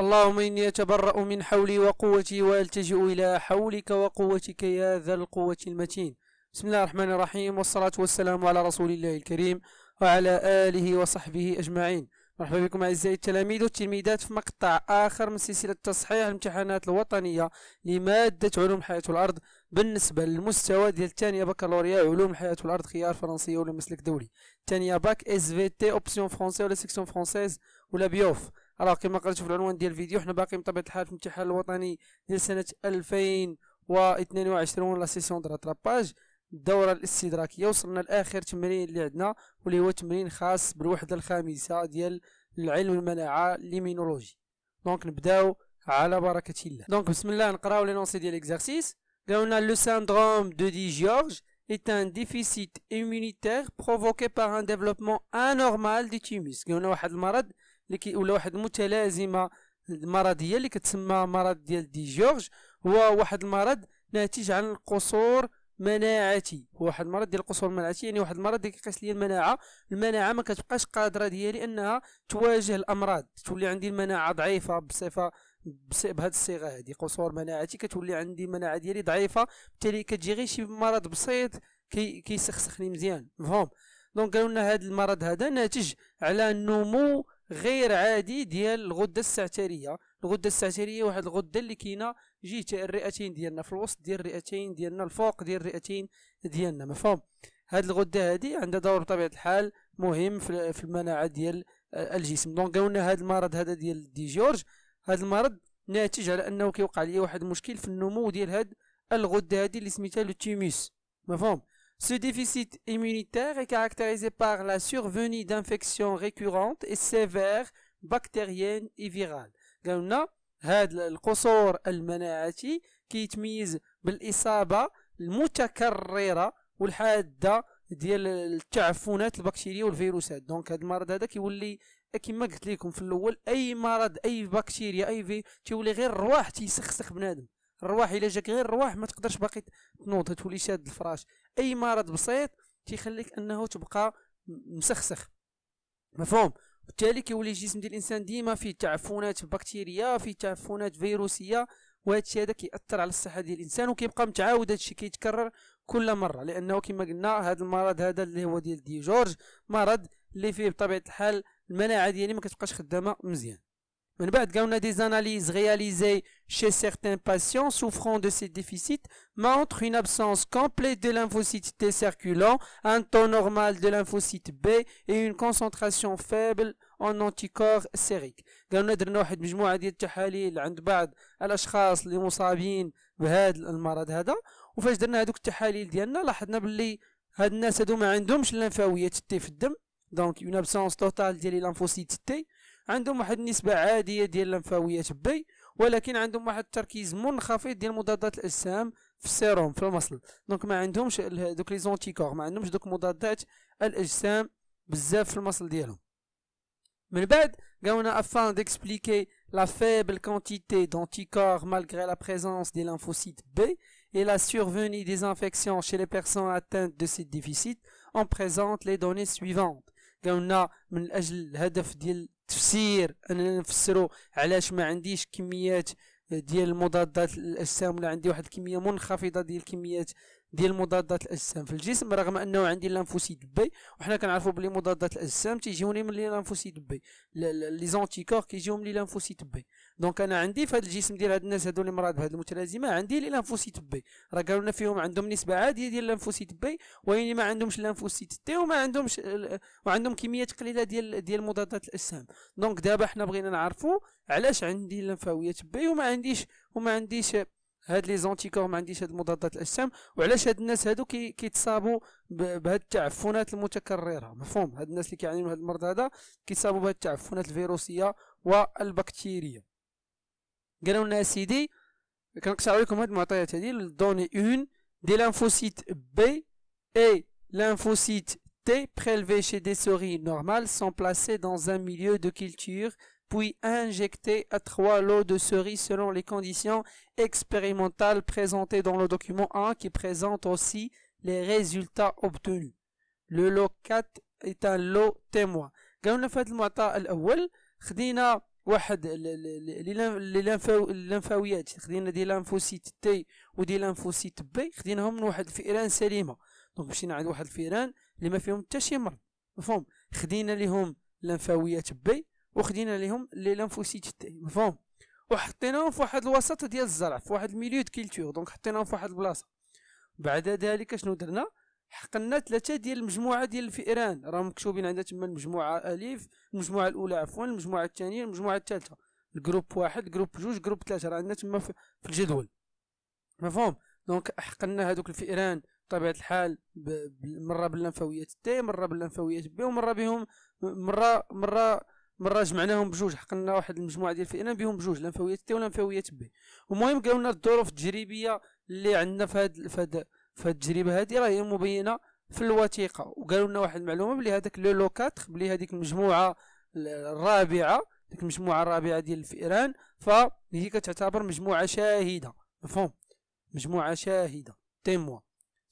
اللهم إني أتبرأ من حولي وقوتي وألتجئ إلى حولك وقوتك يا ذا القوة المتين بسم الله الرحمن الرحيم والصلاة والسلام على رسول الله الكريم وعلى آله وصحبه أجمعين مرحبا بكم أعزائي التلاميذ والتلميذات في مقطع آخر من سلسلة تصحيح الامتحانات الوطنية لمادة علوم حياة الأرض بالنسبة للمستوى ديال الثانية بكالوريا علوم حياة الأرض خيار فرنسية ولا مسلك دولي الثانية باك اس في تي اوبسيون فرونسي ولا سيكسيون فرونسيز ولا بيوف راه كما قريتو في العنوان ديال الفيديو حنا باقي بطبيعه الحال في الامتحان الوطني ديال سنه 2022 لا سيسيون دو راتراباج الدوره الاستدراكيه وصلنا لاخر تمرين اللي عندنا واللي هو تمرين خاص بالوحده الخامسه ديال العلم المناعه ليمينولوجي دونك نبداو على بركه الله دونك بسم الله نقراو لي نونسي ديال ليكزارسيس قالوا لنا لو سيندروم دو دي جورج est un déficit immunitaire provoqué par un développement anormal du thymus قلنا واحد المرض اللي كي ولا واحد المتلازمه المرضيه اللي كتسمى مرض ديال دي جورج هو واحد المرض ناتج عن القصور مناعتي واحد المرض ديال القصور المناعتي يعني واحد المرض اللي كيقيس ليا المناعه المناعه ما كتبقاش قادره ديالي انها تواجه الامراض تولي عندي المناعه ضعيفه بصفه بهذه الصيغه هذه قصور مناعتي كتولي عندي المناعه ديالي ضعيفه بالتالي كتجي غير شي مرض بسيط كي كيسخسخني مزيان مفهوم دونك قالوا لنا هذا المرض هذا ناتج على نمو غير عادي ديال الغده السعتريه الغده السعتريه واحد الغده اللي كاينه جهه الرئتين ديالنا في الوسط ديال الرئتين ديالنا الفوق ديال الرئتين ديالنا مفهوم هاد الغده هادي عندها دور بطبيعه الحال مهم في المناعه ديال الجسم دونك قالوا لنا هذا المرض هذا ديال دي جورج هذا المرض ناتج على انه كيوقع ليا واحد المشكل في النمو ديال هاد الغده هادي اللي سميتها لو تيموس مفهوم سو ديفيسيت immunitaire اي caractérisé par لا survenue d'infections ريكورونت اي sévères بكتيريان اي فيرال قالوا لنا هذا القصور المناعتي كيتميز بالاصابه المتكرره والحاده ديال التعفنات البكتيريه والفيروسات دونك هاد المرض هذا كيولي كما قلت لكم في الاول اي مرض اي بكتيريا اي في تيولي غير الرواح تيسخسخ بنادم الرواح الا جاك غير الرواح ما تقدرش باقي تنوض تولي شاد الفراش اي مرض بسيط تيخليك انه تبقى مسخسخ مفهوم بالتالي كيولي الجسم ديال الانسان ديما فيه تعفنات بكتيريا فيه تعفنات فيروسيه وهذا الشيء هذا كيأثر على الصحه ديال الانسان وكيبقى متعاود هذا الشيء كيتكرر كل مره لانه كما قلنا هذا المرض هذا اللي هو ديال دي جورج مرض اللي فيه بطبيعه الحال المناعه ديالي ما كتبقاش خدامه مزيان من بعد قالنا دي زاناليز réalisées chez certains patients souffrant de ces déficits montrent اون ابسونس complète دو lymphocytes تي سيركولون ان taux نورمال دو lymphocytes بي et une concentration faible en سيريك sériques. قالنا درنا واحد مجموعه ديال التحاليل عند بعض الاشخاص اللي مصابين بهذا المرض هذا وفاش درنا هذوك التحاليل ديالنا لاحظنا باللي هاد الناس هادو ما عندهمش اللمفاويات تي في الدم دونك اون ابسونس توتال ديال الليمفوسيت تي عندهم واحد النسبه عاديه ديال اللمفاويات بي ولكن عندهم واحد التركيز منخفض ديال مضادات الاجسام في السيروم في المصل دونك ما عندهمش دوك لي زونتيكور ما عندهمش دوك مضادات الاجسام بزاف في المصل ديالهم من بعد قاونا افان ديكسبليكي لا فيبل كونتيتي دونتيكور مالغري لا بريزونس دي لانفوسيت بي et la survenue des infections chez les personnes atteintes de ces déficits, on présente les données suivantes. قلنا من اجل الهدف ديال التفسير اننا نفسرو علاش ما عنديش كميات ديال المضادات الاجسام ولا عندي واحد الكميه منخفضه ديال كميات ديال مضادات الاجسام في الجسم رغم انه عندي لانفوسيت بي وحنا كنعرفوا بلي مضادات الاجسام تيجيوني من لانفوسيت بي لي زونتيكور كيجيهم لي لانفوسيت بي دونك انا عندي في هذا الجسم ديال هاد الناس هادو اللي مرض بهاد المتلازمه عندي لي لانفوسيت بي راه قالوا لنا فيهم عندهم نسبه عاديه ديال لانفوسيت بي وين ما عندهمش لانفوسيت تي وما عندهمش وعندهم كميات قليله ديال ديال مضادات الاجسام دونك دابا حنا بغينا نعرفوا علاش عندي الليمفاويات بي وما عنديش وما عنديش هاد لي زونتيكور ما عنديش هاد مضادات الاجسام وعلاش هاد الناس هادو كي كيتصابوا بهاد التعفنات المتكرره مفهوم هاد الناس اللي كيعانيو من هاد المرض هذا كيتصابوا بهاد التعفنات الفيروسيه والبكتيريه قالوا لنا سيدي كنقطع لكم هاد المعطيات هادي للدوني اون دي لانفوسيت بي اي لانفوسيت تي prélevés شي دي سوري normales سون بلاسي دون ان ميليو دو culture puis injecter à trois lots de cerises selon les conditions expérimentales présentées dans le document 1 qui présente aussi les résultats obtenus. Le lot 4 est un lot témoin. قالنا في هذا المعطى الاول خدينا واحد الليمفاويات خدينا دي لانفوسيت تي ودي لانفوسيت بي خديناهم من واحد الفئران سليمه دونك مشينا عند واحد الفئران اللي ما فيهم حتى شي مرض مفهوم خدينا ليهم لانفاويات بي وخدينا ليهم لي لانفوسيت مفهوم وحطيناهم في واحد الوسط ديال الزرع في واحد الميليو كيلتور دونك حطيناهم في واحد البلاصه بعد ذلك شنو درنا حقنا ثلاثه ديال المجموعه ديال الفئران راهم مكتوبين عندنا تما المجموعه الف المجموعه الاولى عفوا المجموعه الثانيه المجموعه الثالثه الجروب واحد جروب جوج جروب ثلاثه راه عندنا تما في الجدول مفهوم دونك حقنا هذوك الفئران بطبيعه الحال مره باللنفاويات تي مره باللنفاويات بي ومره بهم مره مره مره جمعناهم بجوج حقنا واحد المجموعه ديال الفئران بهم بجوج لنفاويات تي ولنفاويات بي المهم قالوا لنا الظروف التجريبيه اللي عندنا في هاد في هاد التجربه هادي راه هي مبينه في الوثيقه وقالوا لنا واحد المعلومه بلي هذاك لو لو كاتخ بلي هذيك المجموعه الرابعه ديك المجموعه الرابعه ديال الفئران فهي كتعتبر مجموعه شاهده مفهوم مجموعه شاهده تيموا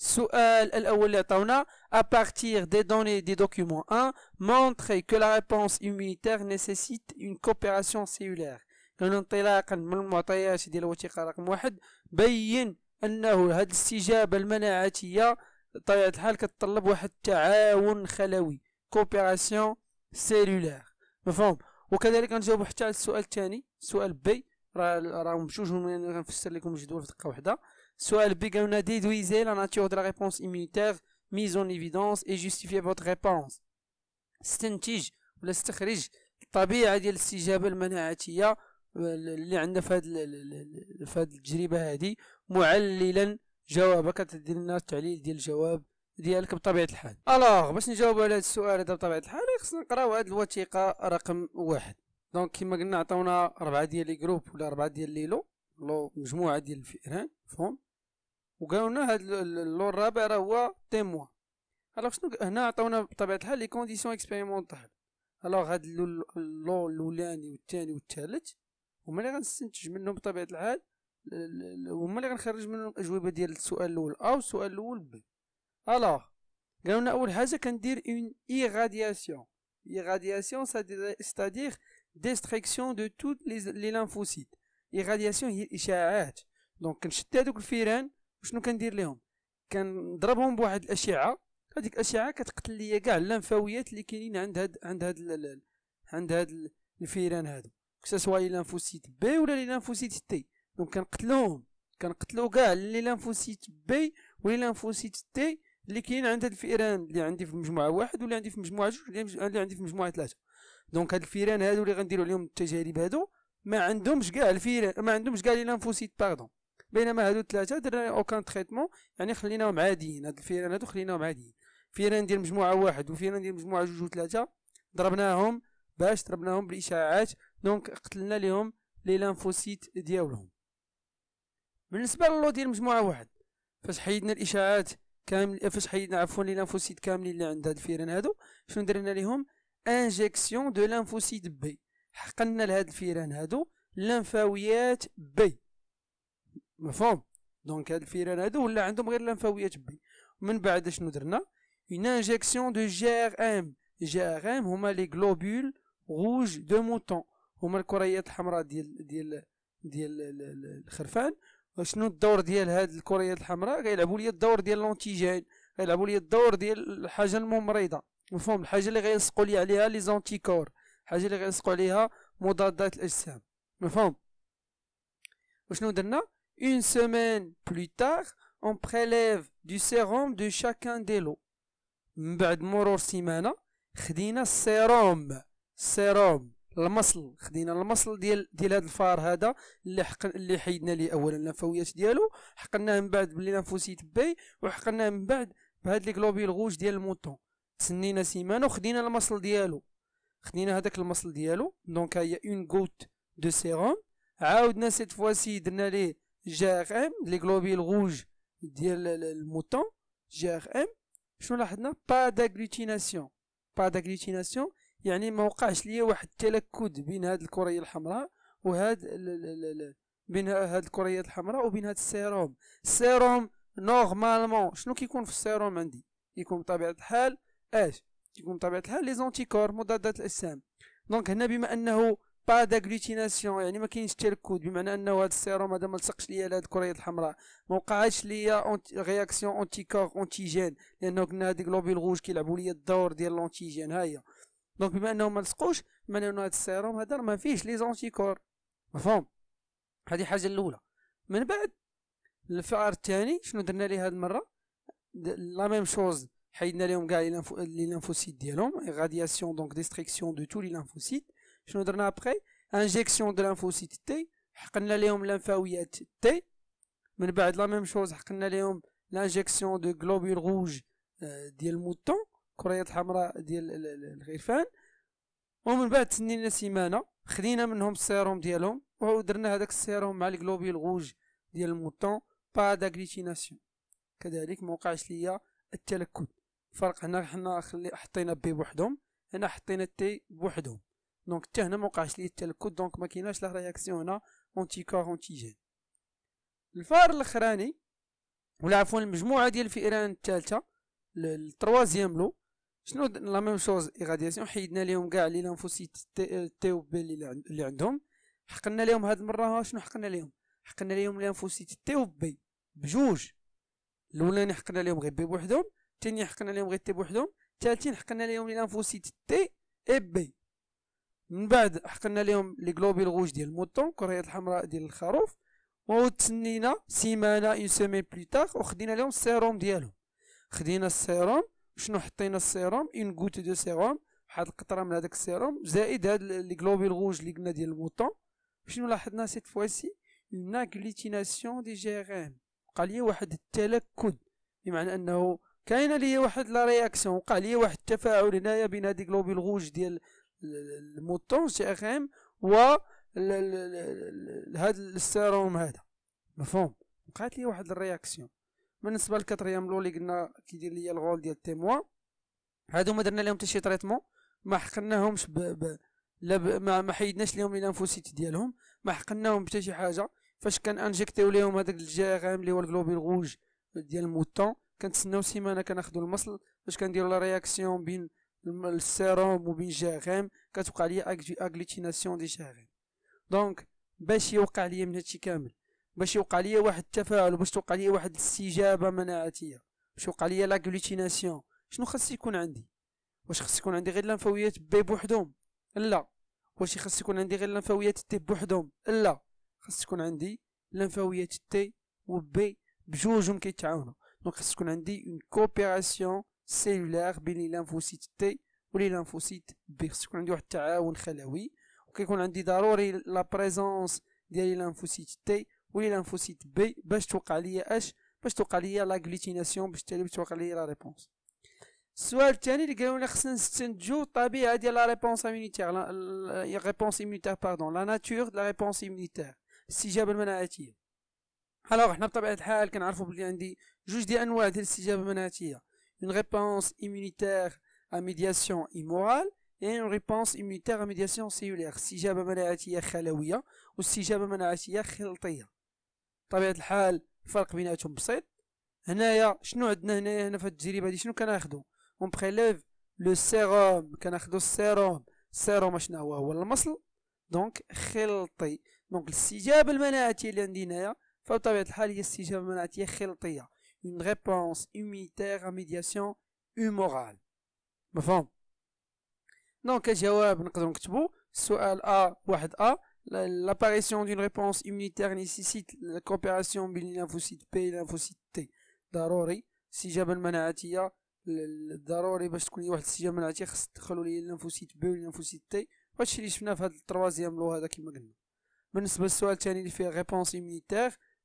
السؤال الأول اللي عطاونا à partir des données des documents 1 montrer que la réponse immunitaire nécessite une coopération cellulaire كان انطلاقا من المعطيات ديال الوثيقة رقم واحد بين أنه هاد الاستجابة المناعتية بطبيعة الحال كتطلب واحد التعاون خلوي كوبيراسيون سيلولار مفهوم وكذلك غنجاوبو حتى على السؤال الثاني سؤال بي راه راه بجوج غنفسر لكم جدول في دقة واحدة Soit le Begauna déduisait la nature de la réponse immunitaire mise en évidence et justifiait votre réponse. استنتج ولا استخرج الطبيعة ديال الاستجابة المناعتية اللي عندنا في هاد في هاد التجربة هادي معللا جوابك تدير لنا التعليل ديال الجواب ديالك بطبيعة الحال. الوغ باش نجاوبو على هاد السؤال هذا بطبيعة الحال خصنا نقراو هاد الوثيقة رقم واحد. دونك كما قلنا عطاونا ربعة ديال لي جروب ولا ربعة ديال لي لو لو مجموعة ديال الفئران فهم وقالوا لنا هاد اللور الرابع راه هو تيموا الوغ شنو هنا عطاونا بطبيعه الحال لي كونديسيون اكسبيريمونطال الوغ هاد اللور الاولاني والثاني والثالث هما اللي غنستنتج منهم بطبيعه الحال هما اللي غنخرج منهم الاجوبه ديال السؤال الاول ا السؤال الاول بي الوغ قالوا لنا اول حاجه كندير اون ايغادياسيون ايغادياسيون ستادير ديستريكسيون دو توت لي لانفوسيت ايغادياسيون هي الاشاعات دونك كنشد هادوك الفيران وشنو كندير لهم كنضربهم بواحد الاشعه هذيك الاشعه كتقتل لي كاع اللمفاويات اللي كاينين عند هاد عند هاد عند هاد الفيران هادو سوا لي لانفوسيت بي ولا لي لانفوسيت تي دونك كنقتلوهم كنقتلو كاع لي لانفوسيت بي ولي لانفوسيت تي اللي كاين عند هاد الفئران اللي عندي في مجموعه واحد واللي عندي في مجموعه جوج اللي عندي في مجموعه ثلاثه دونك هاد الفيران هادو اللي غنديرو عليهم التجارب هادو ما عندهمش كاع الفيران ما عندهمش كاع لي لانفوسيت باردون بينما هادو ثلاثه درنا اوكان تريتمون يعني خليناهم عاديين هاد الفيران هادو خليناهم عاديين فيران ديال مجموعه واحد وفيران ديال مجموعه جوج وثلاثه ضربناهم باش ضربناهم بالاشاعات دونك قتلنا لهم لي لانفوسيت ديالهم بالنسبه للو ديال مجموعه واحد فاش حيدنا الاشاعات كامل فاش حيدنا عفوا لي لانفوسيت كاملين اللي عند هاد الفيران هادو شنو درنا ليهم انجيكسيون دو لانفوسيت بي حقنا لهاد الفيران هادو لنفاويات بي مفهوم دونك هاد الفيران هادو ولا عندهم غير لنفاويه بي من بعد شنو درنا اون انجيكسيون دو جي ار ام جي ار ام هما لي غلوبول غوج دو موتون هما الكريات الحمراء ديال ديال ديال الخرفان شنو الدور ديال هاد الكريات الحمراء غيلعبوا لي الدور ديال لونتيجين غيلعبوا لي الدور ديال الحاجه الممرضه مفهوم الحاجه اللي غيلصقوا لي عليها لي زونتيكور الحاجه اللي غيلصقوا عليها مضادات الاجسام مفهوم وشنو درنا Une semaine plus tard, on prélève du sérum de chacun des lots. بعد مرور سيمانة خدينا السيروم السيروم المصل خدينا المصل ديال ديال هذا الفار هذا اللي حق اللي حيدنا ليه اولا الليمفاويات ديالو حقناه من بعد بالليمفوسيت باي وحقناه من بعد بهاد لي غلوبيل غوج ديال الموطون تسنينا سيمانه وخدينا المصل ديالو خدينا هذاك المصل ديالو دونك هي اون غوت دو سيروم عاودنا سيت فواسي درنا ليه جي ار ام لي غلوبيل غوج ديال الموتون جي ار ام شنو لاحظنا با داغلوتيناسيون با داغلوتيناسيون يعني ما وقعش ليا واحد التلكد بين هاد الكريه الحمراء وهاد بين هاد الكريات الحمراء وبين هاد السيروم السيروم نورمالمون شنو كيكون في السيروم عندي يكون بطبيعه الحال اش كيكون بطبيعه الحال لي زونتيكور مضادات الاجسام دونك هنا بما انه با داغلوتيناسيون يعني ما كاينش التركود بمعنى انه هذا السيروم هذا ما لصقش ليا هذه الكريات الحمراء ما وقعاتش ليا رياكسيون اونتي كور اونتيجين لانه قلنا هاد غلوبيل غوج كيلعبوا ليا الدور ديال لونتيجين ها هي دونك بما انه ما لصقوش بما انه هاد السيروم هذا ما فيهش لي زونتيكور مفهوم هذه حاجه الاولى من بعد الفار الثاني شنو درنا ليه هاد المره لا ميم شوز حيدنا لهم كاع لي لينفوسيت ديالهم غادياسيون دونك ديستريكسيون دو تو لي لينفوسيت شنو درنا ابخي انجيكسيون دو لانفوسيت تي حقنا ليهم لانفاويات تي من بعد لا ميم شوز حقنا ليهم لانجيكسيون دو غلوبول روج ديال الموتون الكريات الحمراء ديال الغرفان ومن بعد تنينا سيمانه خدينا منهم السيروم ديالهم ودرنا هذاك السيروم مع الجلوبول روج ديال الموتون با داغليتيناسيون كذلك ما وقعش ليا التلكل الفرق هنا حنا حطينا بي بوحدهم هنا حطينا تي بوحدهم دونك حتى هنا موقعش ليه التلكد دونك ما كايناش لا رياكسيون هنا اونتي كور اونتيجين الفار الاخراني ولا عفوا المجموعه ديال الفئران الثالثه التروازيام لو شنو لا ميم شوز ايغادياسيون حيدنا لهم كاع لي لانفوسيت تي و بي اللي عندهم حقنا لهم هاد المره شنو حقنا لهم حقنا لهم لانفوسيت تي و بي بجوج الاولاني حقنا لهم غير بي بوحدهم الثاني حقنا لهم غير تي بوحدهم الثالثين حقنا لهم لانفوسيت تي اي بي من بعد حقنا لهم لي غلوبيل غوج ديال الموطون الكريات الحمراء ديال الخروف وتسنينا سيمانه اون سيمين بلي تاغ وخدينا لهم السيروم ديالهم خدينا السيروم شنو حطينا السيروم اون غوت دو سيروم واحد القطره من هذاك السيروم زائد هاد لي غلوبيل غوج اللي قلنا ديال الموطون شنو لاحظنا سيت فواسي اون اغليتيناسيون دي جيرام وقع لي واحد التلكد بمعنى انه كاينه ليا واحد لا رياكسيون وقع ليا واحد التفاعل هنايا بين لي غلوبيل غوج ديال الموتور اخ ام و هذا السيروم هذا مفهوم بقات لي واحد الرياكسيون بالنسبه للكاتريام لو اللي قلنا كيدير لي الغول ديال التيموا هادو ما درنا لهم حتى شي تريتمون ما حقناهمش ب... ب... لا ما, ما حيدناش لهم الانفوسيت ديالهم ما حقناهم حتى شي حاجه فاش كان انجيكتيو ليهم هذاك الجي ار ام اللي هو الجلوبين غوج ديال الموتون كنتسناو سيمانه كناخذوا المصل باش كنديروا لا رياكسيون بين السيروم وبين جرام كتوقع ليا اغلوتيناسيون دي جرام دونك باش يوقع ليا من هادشي كامل باش يوقع ليا واحد التفاعل باش توقع ليا واحد الاستجابه مناعتيه باش يوقع ليا لاغلوتيناسيون شنو خاص يكون عندي واش خاص يكون عندي غير لنفويات بي بوحدهم لا واش خاص يكون عندي غير لنفويات تي بوحدهم لا خاص تكون عندي لمفاويات تي وبي بجوجهم كيتعاونوا دونك خاص تكون عندي اون كوبيراسيون سيلولار بين لي لانفوسيت تي ولي لانفوسيت بي خص يكون عندي واحد التعاون خلوي وكيكون عندي ضروري لا بريزونس ديال لي لانفوسيت تي ولي لانفوسيت بي باش توقع ليا اش باش توقع ليا لا غلوتيناسيون باش تالي توقع ليا لا ريبونس السؤال الثاني اللي قالوا لي خصنا نستنتجو الطبيعه ديال لا ريبونس امينيتير لا ريبونس امينيتير باردون لا ناتور لا ريبونس امينيتير الاستجابه المناعتيه الوغ حنا بطبيعه الحال كنعرفوا بلي عندي جوج ديال انواع ديال الاستجابه المناعتيه une réponse immunitaire à médiation immorale et une réponse immunitaire à médiation cellulaire استجابة مناعتية خلوية واستجابة مناعتية خلطية طبيعة الحال الفرق بيناتهم بسيط هنايا شنو عندنا هنايا هنا في التجربة هذه شنو كناخدو اون بريليف لو سيروم كناخدو السيروم السيروم شنو هو هو المصل دونك خلطي دونك الاستجابة المناعتية اللي عندي هنايا فبطبيعة الحال هي استجابة مناعتية خلطية une réponse unitaire à médiation humorale مفهوم دونك الجواب نقدروا نكتبو السؤال A واحد A l'apparition d'une réponse immunitaire nécessite la coopération بين lymphocyte P et lymphocyte T ضروري السجابه المناعتيه ضروري باش تكون واحد السجابه مناعتيه خص تدخلوا لي الليمفوسيت و والليمفوسيت تي وهادشي اللي شفناه في هاد التروازيام لو هذا كيما قلنا بالنسبه للسؤال الثاني اللي فيه ريبونس immunitaire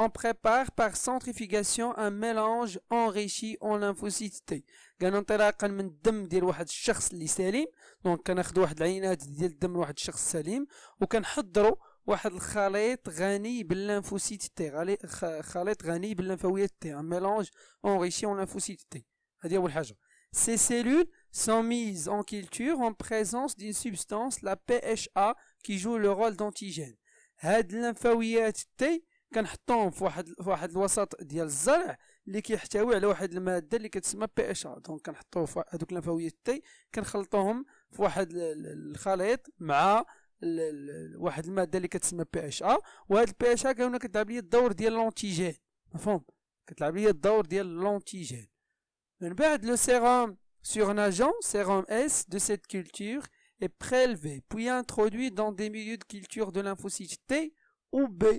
on prépare par centrifugation un mélange enrichi en lymphocytes. T. entiraqa men dam dial wahed shakhs li salim donc kanakhd wahed l'aynat dial dam wahed shakhs salim w kanhaddro wahed l'khlait ghani bel lymphocytes. Khlait ghani bel lymphocytes, un mélange enrichi en lymphocytes. T. ces cellules sont mises en culture en présence d'une substance la PHA qui joue le rôle d'antigène. Had lymphocytes T كنحطوهم في واحد في واحد الوسط ديال الزرع اللي كيحتوي على واحد الماده اللي كتسمى بي اش ار دونك كنحطوه في هذوك النفويات تي كنخلطوهم في واحد الخليط مع واحد الماده اللي كتسمى بي اش ار وهاد البي اش ار هنا كتلعب ليا الدور ديال لونتيجين مفهوم كتلعب ليا الدور ديال لونتيجين من بعد لو سيروم ناجون سيروم اس دو سيت كولتور اي بريلفي بوي introduit دون دي ميليو دو كولتور دو lymphocyte تي ou B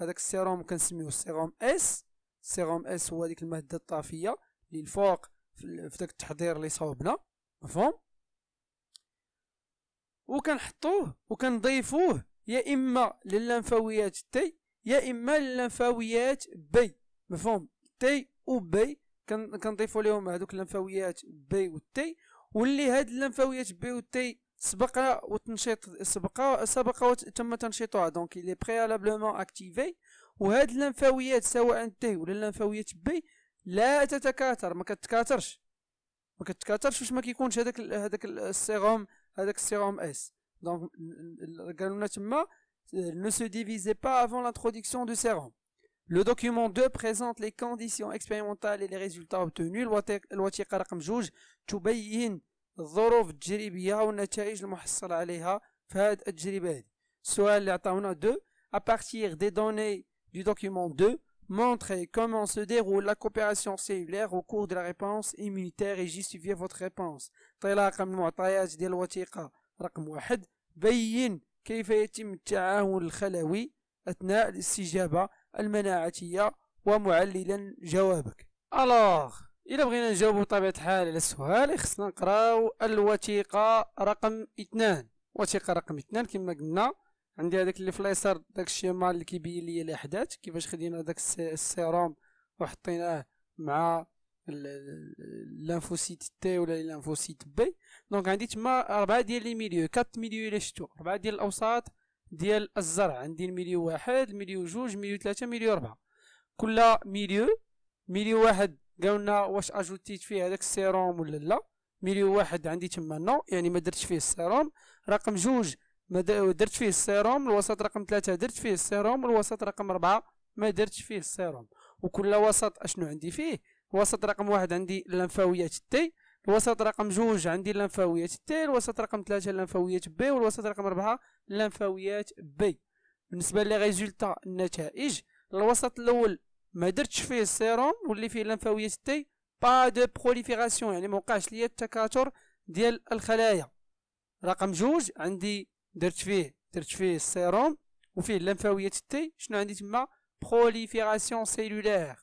هذاك السيروم كنسميوه السيروم اس السيروم اس هو هذيك الماده الطافيه اللي الفوق في داك التحضير اللي صاوبنا مفهوم وكنحطوه وكنضيفوه يا اما للنفاويات تي يا اما للنفاويات بي مفهوم تي وبي كنضيفوا لهم هذوك اللمفاويات بي والتي واللي هاد اللمفاويات بي والتي سبق وتنشيط سبق سبق وتم تنشيطها دونك لي بريالابلومون اكتيفي وهاد اللمفاويات سواء تي ولا اللمفاويات بي لا تتكاثر ما كتكاثرش ما كتكاثرش باش ما كيكونش هذاك هذاك السيروم هذاك السيروم اس دونك قالوا لنا تما نو سو ديفيزي با افون l'introduction دو سيروم Le document 2 présente les conditions expérimentales et les résultats obtenus. الوثيقة رقم جوج تبين الظروف التجريبية والنتائج المحصل عليها في هذه التجربة هذه السؤال اللي عطاونا دو à partir des données du document 2 Montrez comment se déroule la coopération cellulaire au cours de la réponse immunitaire et justifiez votre réponse. انطلاقا من معطيات ديال الوثيقة رقم واحد بين كيف يتم التعاون الخلوي أثناء الاستجابة المناعتية ومعللا جوابك. Alors الا بغينا نجاوبو بطبيعه الحال على السؤال خصنا نقراو الوثيقه رقم اثنان وثيقه رقم اثنان كما قلنا عندي هذاك اللي في اليسار داك مال اللي كيبين لي الاحداث كيفاش خدينا داك السيروم وحطيناه مع لانفوسيت تي ولا لانفوسيت بي دونك عندي تما اربعه ديال لي ميليو كات ميليو الى شفتو اربعه ديال الاوساط ديال الزرع عندي الميليو واحد ميليو جوج ميليو ثلاثة ميليو ربعة كل ميليو ميليو واحد قالوا لنا واش اجوتيت فيه هذاك السيروم ولا لا مليون واحد عندي تما نو يعني ما درتش فيه السيروم رقم جوج ما درت فيه السيروم الوسط رقم ثلاثة درت فيه السيروم الوسط رقم أربعة ما درتش فيه السيروم وكل وسط اشنو عندي فيه الوسط رقم واحد عندي اللمفاويات تي الوسط رقم جوج عندي اللمفاويات تي الوسط رقم ثلاثة اللمفاويات بي والوسط رقم أربعة اللمفاويات بي بالنسبة لي غيزولتا النتائج الوسط الأول ما درتش فيه السيروم واللي فيه لنفاويه تي با دو بروليفيراسيون يعني ما وقعش ليا التكاثر ديال الخلايا رقم جوج عندي درت فيه درت فيه السيروم وفيه لنفاويه تي شنو عندي تما بروليفيراسيون سيلولير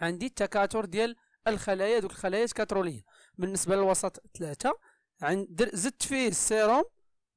عندي التكاثر ديال الخلايا دوك الخلايا الكاتروليه بالنسبه للوسط ثلاثة عند زدت فيه السيروم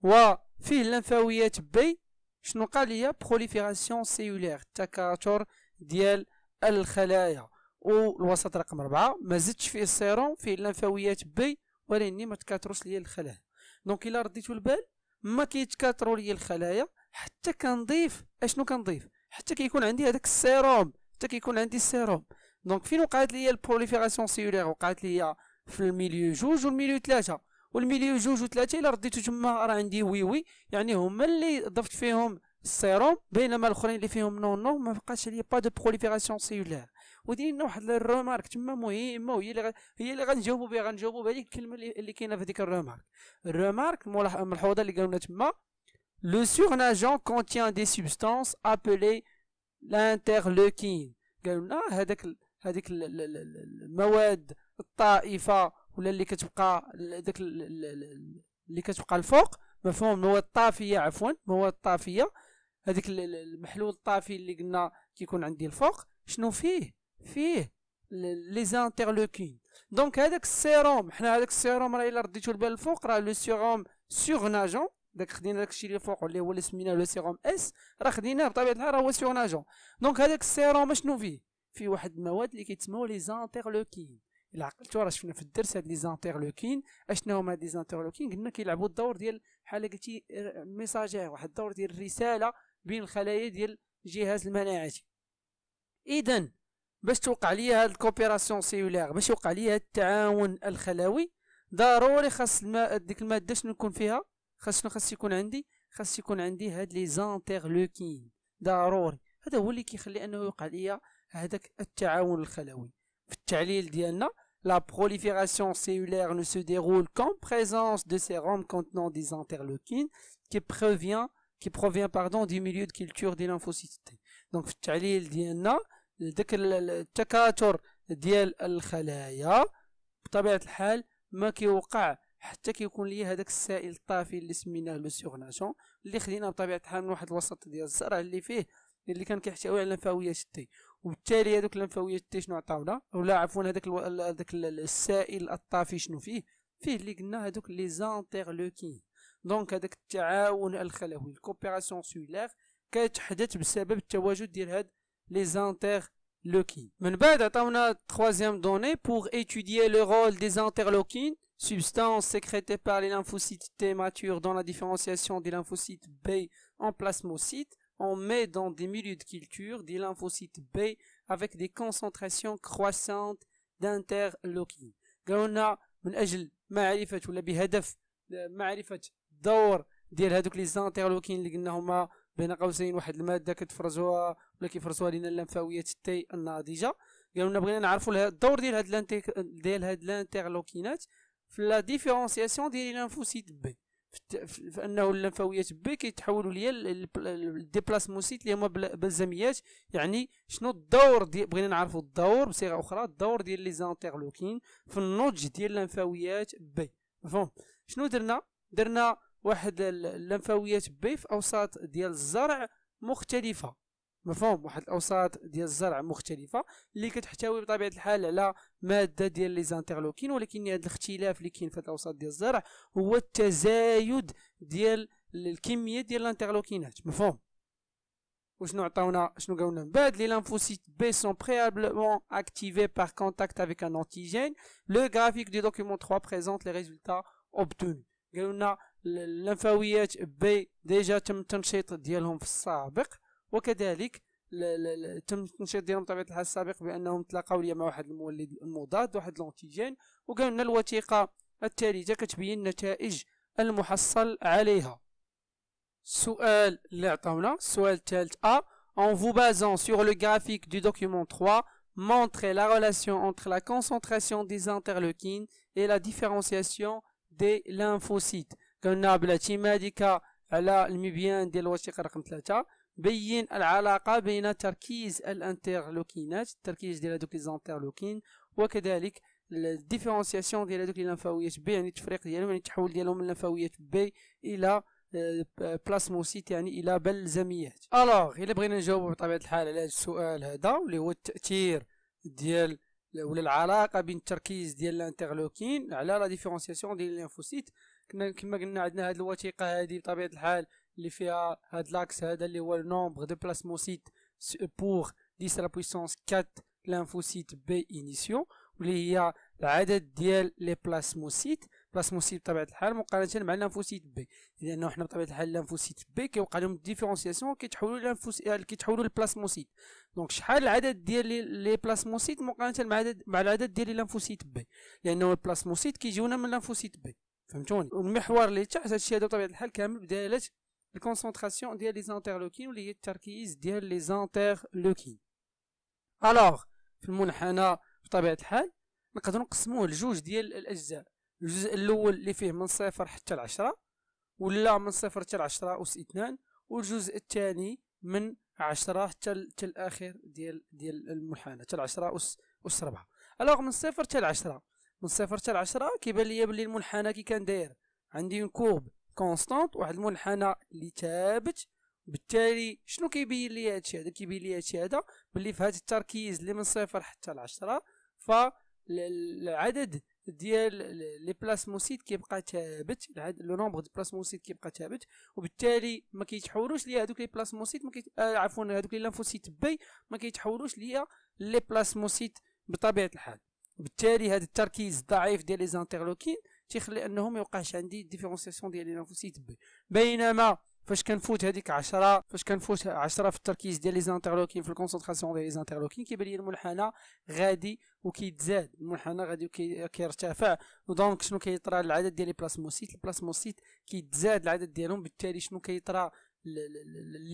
وفيه لنفاويه بي شنو قال لي بروليفيراسيون سيلولير التكاثر ديال الخلايا والوسط رقم 4 ما زدتش فيه السيروم فيه اللمفاويات بي ولكني ما تكاثروش ليا الخلايا دونك الا رديتو البال ما كيتكاثروا ليا الخلايا حتى كنضيف اشنو كنضيف حتى كيكون عندي هذاك السيروم حتى كيكون عندي السيروم دونك فين وقعت ليا البروليفيراسيون سيلولير وقعت ليا في الميليو جوج والميليو ثلاثه والميليو جوج وثلاثه الا رديتو تما راه عندي وي وي يعني هما اللي ضفت فيهم السيروم بينما الاخرين اللي فيهم نو نو ما بقاش عليا با دو بروليفيراسيون سيلولير ودير لنا واحد الرومارك تما مهمه وهي اللي هي اللي غنجاوبوا بها غنجاوبوا بهذيك الكلمه اللي كاينه في ديك الرومارك الرومارك الملحوظه اللي قالوا لنا تما لو سورناجون كونتيان دي سوبستانس ابيلي لانترلوكين قالوا لنا هذاك هذيك المواد الطائفه ولا اللي كتبقى داك اللي كتبقى الفوق مفهوم مواد طافيه عفوا مواد طافيه هذيك المحلول الطافي اللي قلنا كيكون عندي الفوق شنو فيه فيه لي زانترلوكين دونك هذاك السيروم حنا هذاك السيروم راه الا رديتو البال الفوق راه لو سيروم سيغناجون داك خدينا الشيء اللي فوق اللي هو اللي سميناه لو سيروم اس راه خديناه بطبيعه الحال راه هو سيغناجون دونك هذاك السيروم شنو فيه فيه واحد المواد اللي كيتسموا لي زانترلوكين الا عقلتو راه شفنا في الدرس هاد لي زانترلوكين اشنو هما لي زانترلوكين قلنا كيلعبوا الدور ديال بحال قلتي ميساجير واحد الدور ديال الرساله بين الخلايا ديال الجهاز المناعتي اذا باش توقع ليا هاد الكوبيراسيون سيولير باش يوقع ليا التعاون الخلوي ضروري خاص الماء ديك الماده شنو يكون فيها خاص شنو خاص يكون عندي خاص يكون عندي هاد لي زانتيرلوكين ضروري هذا هو اللي كيخلي انه يوقع ليا هذاك التعاون الخلوي في التعليل ديالنا لا بروليفيراسيون سيولير نو سو ديرول كون بريزونس دو سيروم كونتنون دي زانتيرلوكين كي بروفيان qui provient pardon du milieu de culture des lymphocytes donc في التعليل ديالنا داك التكاثر ديال الخلايا بطبيعه الحال ما كيوقع حتى كيكون ليا هذاك السائل الطافي اللي سميناه لو سيغناسيون اللي خدينا بطبيعه الحال من واحد الوسط ديال الزرع اللي فيه اللي كان كيحتوي على لمفاويه تي وبالتالي هذوك اللمفاويه تي شنو عطاونا ولا عفوا هذاك هذاك السائل الطافي شنو فيه فيه اللي قلنا هذوك لي لوكين دونك هذاك التعاون الخلوي الكوبيراسيون سولار كتحدث بسبب التواجد ديال هاد لي زانتيغ لوكين من بعد عطاونا تخوازيام دوني بور étudier لو رول دي interloquines substance sécrétée par les lymphocytes T matures dans la différenciation des lymphocytes B en plasmocytes, on met dans des milieux de culture des lymphocytes B avec des concentrations croissantes d'interleukine. قالوا لنا من اجل معرفه ولا بهدف معرفه الدور ديال هذوك لي زانتيرلوكين اللي قلنا هما بين قوسين واحد الماده كتفرزوها ولا كيفرزوها لينا اللمفاويه التي الناضجه قالوا لنا بغينا نعرفوا الدور ديال هاد لانتيك... ديال هاد الانترلوكينات في لا ديفيرونسياسيون ديال لينفوسيت بي فانه اللمفاويه بي كيتحولوا ليا الديبلاسموسيت اللي هما بلزميات يعني شنو الدور ديال بغينا نعرفوا الدور بصيغه اخرى الدور ديال لي زانترلوكين في النضج ديال اللمفاويات بي مفهوم شنو درنا درنا واحد اللمفاويات بي في اوساط ديال الزرع مختلفه مفهوم واحد الاوساط ديال الزرع مختلفه اللي كتحتوي بطبيعه الحال على ماده ديال لي زانترلوكين ولكن هذا الاختلاف اللي كاين في الاوساط ديال الزرع هو التزايد ديال الكميه ديال الانترلوكينات مفهوم وشنو عطاونا شنو قالولنا من بعد لي ليمفوسيت بي سون préalablement اكتيفي بار كونتاكت افيك ان انتيجين لو غرافيك دي دوكيمون 3 لي ريزولتا اوبتون قالوا قالولنا اللمفاويات بي ديجا تم التنشيط ديالهم في السابق وكذلك تم التنشيط ديالهم بطبيعه الحال السابق بانهم تلاقاو لي مع واحد المولد المضاد واحد لونتيجين وقالوا لنا الوثيقه التالية كتبين نتائج المحصل عليها السؤال اللي عطاونا السؤال الثالث ا en vous basant sur le graphique du document 3 montrez la relation entre la concentration des interleukines et la différenciation des lymphocytes قلنا بالاعتمادك على المبيان ديال الوثيقه رقم ثلاثة بين العلاقه بين تركيز الانترلوكينات التركيز ديال هذوك الانترلوكين وكذلك الديفيرونسياسيون ديال هذوك اللمفاويات بي يعني التفريق ديالهم يعني التحول ديالهم من لمفاويات بي الى آه، بلاسموسيت يعني الى بلزميات الوغ الا بغينا نجاوبوا بطبيعه الحال على السؤال هذا اللي هو التاثير ديال ولا العلاقه بين التركيز ديال الانترلوكين على لا ديفيرونسياسيون ديال الانفوسيت كما كما قلنا عندنا هذه الوثيقه هذه بطبيعه الحال اللي فيها هذا لاكس هذا اللي هو النومبر دو بلاسموسيت بور 10 لا بويسونس 4 لانفوسيت بي انيسيون واللي هي العدد ديال لي بلاسموسيت بلاسموسيت بطبيعه الحال مقارنه مع لانفوسيت بي لانه حنا بطبيعه الحال لانفوسيت بي كيوقع لهم ديفيرونسياسيون آه، كيتحولوا لانفوس كيتحولوا لبلاسموسيت دونك شحال العدد ديال لي بلاسموسيت مقارنه مع مع العدد ديال لانفوسيت بي لانه البلاسموسيت كيجيونا من لانفوسيت بي فهمتوني والمحور اللي تحت هادشي هذا بطبيعه الحال كامل بدا علاش الكونسونطراسيون ديال لي زانترلوكين واللي هي التركيز ديال لي زانترلوكين الوغ في المنحنى بطبيعه الحال نقدروا نقسموه لجوج ديال الاجزاء الجزء الاول اللي فيه من صفر حتى العشرة ولا من صفر حتى لعشرة اس اثنان والجزء الثاني من عشرة حتى حتى الاخر ديال ديال المنحنى حتى العشرة اس اس ربعة الوغ من صفر حتى العشرة من صفر حتى لعشرة كيبان ليا بلي المنحنى كي كان داير عندي اون كورب كونستانت واحد المنحنى اللي ثابت بالتالي شنو كيبين ليا هادشي هذا كيبين ليا هادشي هذا بلي في هاد التركيز اللي من صفر حتى لعشرة فالعدد ديال لي بلاسموسيت كيبقى ثابت لو نومبر دو بلاسموسيت كيبقى ثابت وبالتالي ما كيتحولوش ليا هذوك لي بلاسموسيت ما كيت... آه عفوا هذوك لي لانفوسيت بي ما كيتحولوش ليا لي بلاسموسيت بطبيعه الحال وبالتالي هذا التركيز الضعيف ديال لي زانتيرلوكين تيخلي انه ما يوقعش عندي ديفيرونسياسيون ديال لي بي بينما فاش كنفوت هذيك 10 فاش كنفوت 10 في التركيز ديال لي زانتيرلوكين في الكونسنتراسيون ديال لي زانتيرلوكين كيبان لي المنحنى غادي وكيتزاد المنحنى غادي وكيرتفع ودونك شنو كيطرى العدد ديال لي بلاسموسيت البلاسموسيت كيتزاد العدد ديالهم بالتالي شنو كيطرى لي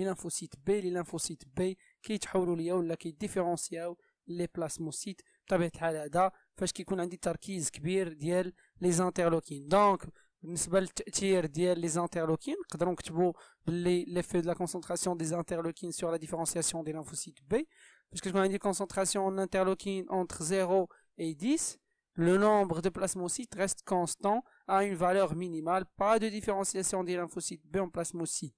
لانفوسيت بي لي لانفوسيت بي كيتحولوا ليا ولا كيديفيرونسياو لي بلاسموسيت بطبيعه الحال هذا فاش كيكون عندي تركيز كبير ديال لي زانترلوكين دونك بالنسبه للتاثير ديال لي زانترلوكين نقدروا نكتبوا باللي ليفي دو لا كونسونطراسيون دي زانترلوكين سور لا ديفيرونسياسيون دي لانفوسيت بي فاش كتكون عندي كونسونطراسيون انترلوكين اونتر 0 اي 10 Le nombre de plasmocytes reste constant à une valeur minimale, pas de différenciation des lymphocytes بين بلاسموسيت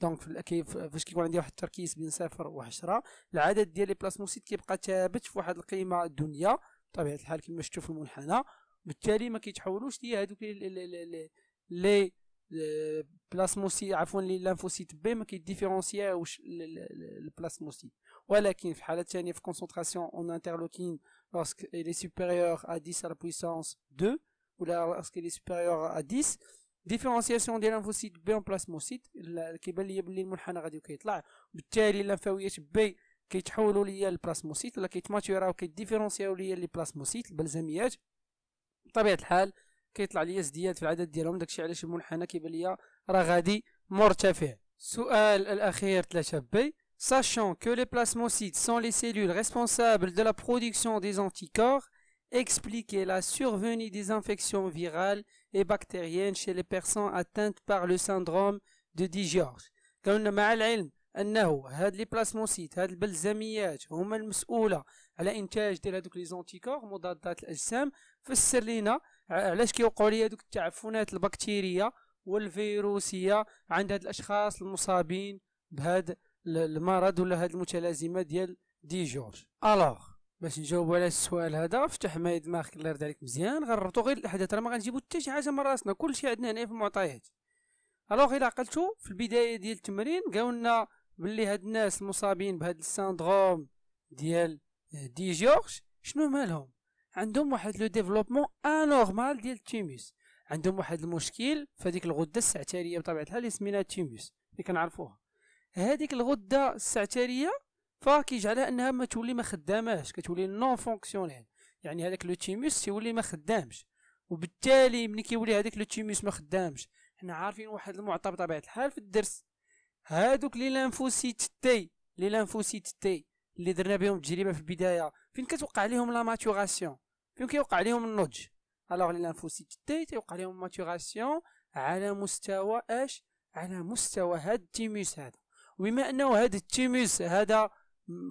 دونك كيف فاش كيكون عندي واحد التركيز بين صفر و10 العدد ديال لي بلاسموسيت كيبقى ثابت في واحد القيمه الدنيا بطبيعه الحال كما شفتوا في المنحنى بالتالي ما كيتحولوش ليا هذوك لي بلاسموسيت آه، عفوا لي لينفوسيت بي ما كيديفيرونسياوش البلاسموسيت ولكن في حاله ثانيه في كونسونطراسيون اون انترلوكين lorsqu'il est supérieur à 10 à la puissance 2, ou lorsqu'il est supérieur à 10 ديفرنسياسيون ديال لانفوسيت بي اون بلاسموسيت كيبان ليا بلي المنحنى غادي كيطلع بالتالي اللمفاويات بي كيتحولوا ليا البلاسموسيت ولا كيتماتيوراو كيديفيرونسياو ليا لي بلاسموسيت البلزميات بطبيعه الحال كيطلع ليا ازدياد في العدد ديالهم داكشي علاش المنحنى كيبان ليا راه غادي مرتفع السؤال الاخير 3 بي Sachant que les plasmocytes sont les cellules responsables de la production des anticorps, expliquez la survenue des infections virales et bactériennes chez les personnes atteintes par le syndrome de Digiorge. Comme nous avons l'ilm, que les plasmocytes, هاد البلزميات هما responsables de la production هادوك les anticorps مضادات الأجسام فسر لنا علاش كيوقعوا لي هادوك التعفنات البكتيرية والفيروسية عند هاد الأشخاص المصابين بهذا المرض ولا هاد المتلازمه ديال دي جورج الوغ باش نجاوبوا على السؤال هذا افتح ما دماغك الله يرضي عليك مزيان غنربطو غير الاحداث راه ما غنجيبو حتى شي حاجه من راسنا كلشي عندنا هنا في المعطيات الوغ الا عقلتو في البدايه ديال التمرين قالوا لنا بلي هاد الناس المصابين بهاد السندروم ديال آه، دي جورج شنو مالهم عندهم واحد لو ديفلوبمون انورمال ديال التيموس عندهم واحد المشكل في هذيك الغده السعتريه بطبيعه الحال اللي سميناها التيموس اللي كنعرفوها هذيك الغده السعتريه فكيجعلها انها ما تولي ما خداماش كتولي نون فونكسيونيل يعني هذاك لو تيموس تيولي ما خدامش وبالتالي ملي كيولي هذاك لو تيموس ما خدامش حنا عارفين واحد المعطى بطبيعه الحال في الدرس هادوك لي لانفوسيت تي لي لانفوسيت تي اللي درنا بهم التجربه في البدايه فين كتوقع لهم لا ماتوراسيون فين كيوقع لهم النضج الوغ لي لانفوسيت تي تيوقع لهم ماتوراسيون على مستوى اش على مستوى هاد التيموس هذا وبما انه هاد التيموس هذا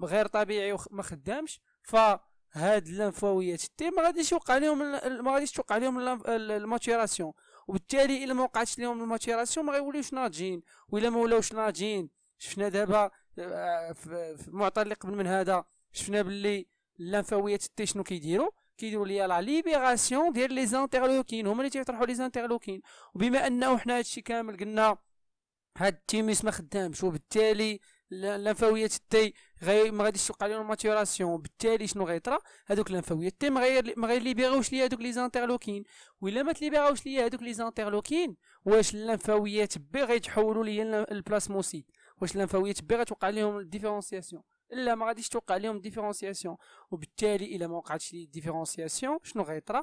غير طبيعي وما خدامش فهاد اللنفاويات تي ما غاديش يوقع لهم ما غاديش توقع لهم الماتيراسيون وبالتالي الا ما وقعتش لهم الماتيراسيون ما غيوليوش ناضجين والا ما ولاوش ناضجين شفنا دابا في المعطى اللي قبل من هذا شفنا باللي اللنفاويات تي شنو كيديروا كيديروا ليا لا ليبيراسيون ديال لي زانتيرلوكين هما اللي تيطرحوا لي زانتيرلوكين وبما انه حنا هادشي كامل قلنا هاد التيميس ما خدامش وبالتالي اللنفاويات تي غي ما غاديش توقع لهم ماتوراسيون وبالتالي شنو غيطرا هادوك اللنفاويات تي ما غير ما غيليبيغوش ليا هادوك لي زانترلوكين ولا ما تليبيغوش ليا هادوك لي زانترلوكين واش اللنفاويات بي غيتحولوا ليا البلاسموسيت واش اللنفاويات بي غتوقع لهم الديفيرونسياسيون لا ما غاديش توقع لهم ديفيرونسياسيون وبالتالي الا ما وقعتش لي ديفيرونسياسيون شنو غيطرا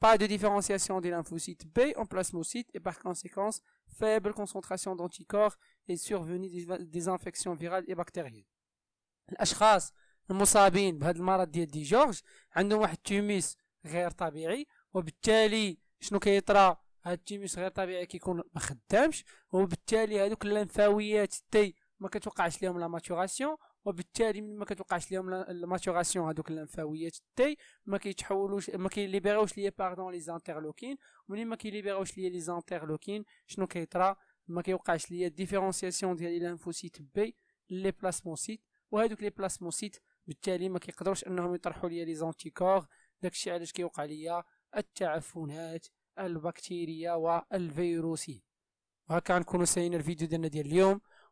pas de différenciation des lymphocytes B en plasmocytes et par conséquent, faible concentration d'anticorps et survenue des, infections virales et bactériennes. L'achras, le moussabin, bah, cette maladie de George, un nom de tumus, غير طبيعي وبالتالي شنو كيطرى هاد التيميس غير طبيعي كيكون ما خدامش وبالتالي هذوك اللنفاويات تي ما كتوقعش لهم لا ماتوراسيون وبالتالي من ما كتوقعش لهم الماتوراسيون هذوك اللمفاويات تي ما كيتحولوش ما كيليبيروش ليا باردون لي زانترلوكين ومنين ما كيليبيروش ليا لي زانترلوكين شنو كيطرا ما كيوقعش ليا ديفيرونسياسيون ديال الانفوسيت بي لي بلاسموسيت وهذوك لي بلاسموسيت بالتالي ما كيقدروش انهم يطرحوا ليا لي زانتيكور داكشي علاش كيوقع ليا التعفنات البكتيريا والفيروسين وهكا نكونوا سايين الفيديو ديالنا ديال اليوم